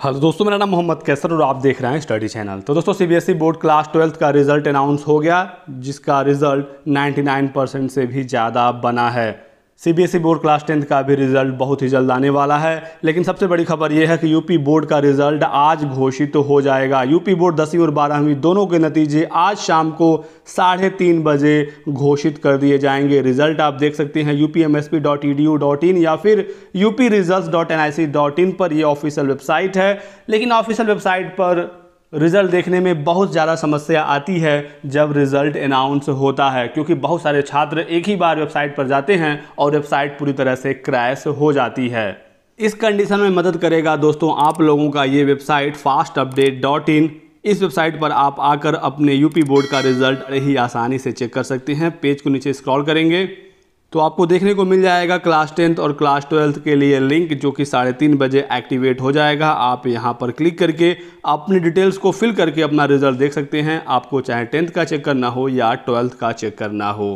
hello हाँ तो दोस्तों मेरा नाम मोहम्मद कैसर और आप देख रहे हैं स्टडी चैनल तो दोस्तों CBSE e board class twelfth का रिजल्ट अनाउंस हो गया जिसका रिजल्ट 99 परसेंट से भी ज़्यादा बना है सीबीएसई बोर्ड क्लास टेंथ का भी रिजल्ट बहुत ही जल्द आने वाला है लेकिन सबसे बड़ी खबर यह है कि यूपी बोर्ड का रिजल्ट आज घोषित तो हो जाएगा यूपी बोर्ड दसवीं और बारहवीं दोनों के नतीजे आज शाम को साढ़े तीन बजे घोषित कर दिए जाएंगे रिजल्ट आप देख सकते हैं यू e या फिर यूपी पर यह ऑफिशियल वेबसाइट है लेकिन ऑफिशियल वेबसाइट पर रिज़ल्ट देखने में बहुत ज़्यादा समस्या आती है जब रिज़ल्ट अनाउंस होता है क्योंकि बहुत सारे छात्र एक ही बार वेबसाइट पर जाते हैं और वेबसाइट पूरी तरह से क्रैश हो जाती है इस कंडीशन में मदद करेगा दोस्तों आप लोगों का ये website fast update dot in इस वेबसाइट पर आप आकर अपने यूपी बोर्ड का रिज़ल्ट ही आसानी से चेक कर सकते हैं पेज को नीचे स्क्रॉल करेंगे तो आपको देखने को मिल जाएगा क्लास टेंथ और क्लास ट्वेल्थ के लिए लिंक जो कि साढ़े तीन बजे एक्टिवेट हो जाएगा आप यहां पर क्लिक करके अपनी डिटेल्स को फिल करके अपना रिजल्ट देख सकते हैं आपको चाहे टेंथ का चेक करना हो या ट्वेल्थ का चेक करना हो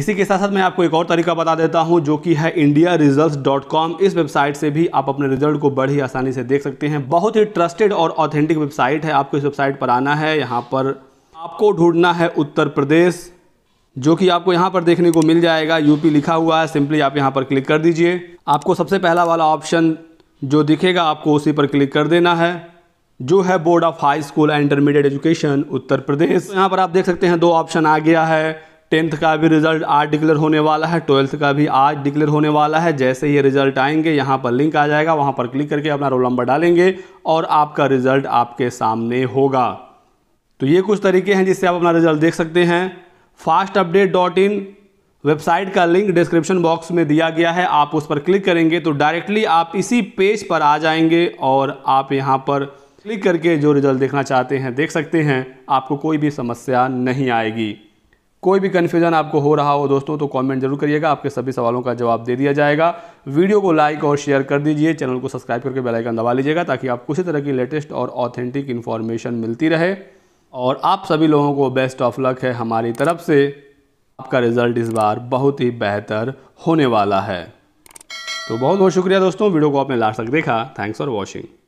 इसी के साथ साथ मैं आपको एक और तरीका बता देता हूं जो कि है इंडिया रिजल्ट डॉट कॉम इस वेबसाइट से भी आप अपने रिजल्ट को बड़ी आसानी से देख सकते हैं बहुत ही ट्रस्टेड और ऑथेंटिक वेबसाइट है आपको इस वेबसाइट पर आना है यहाँ पर आपको ढूंढना है उत्तर प्रदेश जो कि आपको यहाँ पर देखने को मिल जाएगा यूपी लिखा हुआ है सिंपली आप यहाँ पर क्लिक कर दीजिए आपको सबसे पहला वाला ऑप्शन जो दिखेगा आपको उसी पर क्लिक कर देना है जो है board of high school and intermediate education Uttar Pradesh तो यहाँ पर आप देख सकते हैं दो ऑप्शन आ गया है टेंथ का भी रिजल्ट आज डिक्लेयर होने वाला है ट्वेल्थ का भी आज डिक्लेयर होने वाला है जैसे ही रिजल्ट आएंगे यहाँ पर लिंक आ जाएगा वहाँ पर क्लिक करके अपना रोल नंबर डालेंगे और आपका रिजल्ट आपके सामने होगा तो ये कुछ तरीके हैं जिससे आप अपना रिजल्ट देख सकते हैं fast update dot in website का लिंक डिस्क्रिप्शन बॉक्स में दिया गया है आप उस पर क्लिक करेंगे तो डायरेक्टली आप इसी पेज पर आ जाएंगे और आप यहाँ पर क्लिक करके जो रिजल्ट देखना चाहते हैं देख सकते हैं आपको कोई भी समस्या नहीं आएगी कोई भी कन्फ्यूजन आपको हो रहा हो दोस्तों तो कमेंट जरूर करिएगा आपके सभी सवालों का जवाब दे दिया जाएगा वीडियो को लाइक और शेयर कर दीजिए चैनल को सब्सक्राइब करके बेल आइकन दबा लीजिएगा ताकि आपको उसी तरह की लेटेस्ट और ऑथेंटिक इन्फॉर्मेशन मिलती रहे और आप सभी लोगों को बेस्ट ऑफ लक है हमारी तरफ से आपका रिज़ल्ट इस बार बहुत ही बेहतर होने वाला है तो बहुत बहुत शुक्रिया दोस्तों वीडियो को आपने लास्ट तक देखा थैंक्स फॉर वॉचिंग